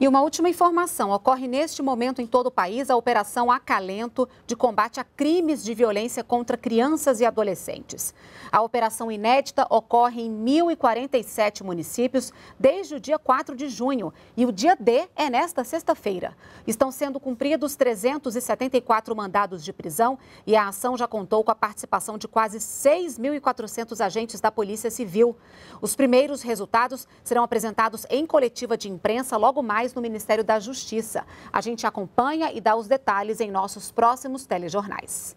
E uma última informação: ocorre neste momento em todo o país a Operação Acalento de combate a crimes de violência contra crianças e adolescentes. A operação inédita ocorre em 1.047 municípios desde o dia 4 de junho e o dia D é nesta sexta-feira. Estão sendo cumpridos 374 mandados de prisão e a ação já contou com a participação de quase 6.400 agentes da Polícia Civil. Os primeiros resultados serão apresentados em coletiva de imprensa logo mais no Ministério da Justiça. A gente acompanha e dá os detalhes em nossos próximos telejornais.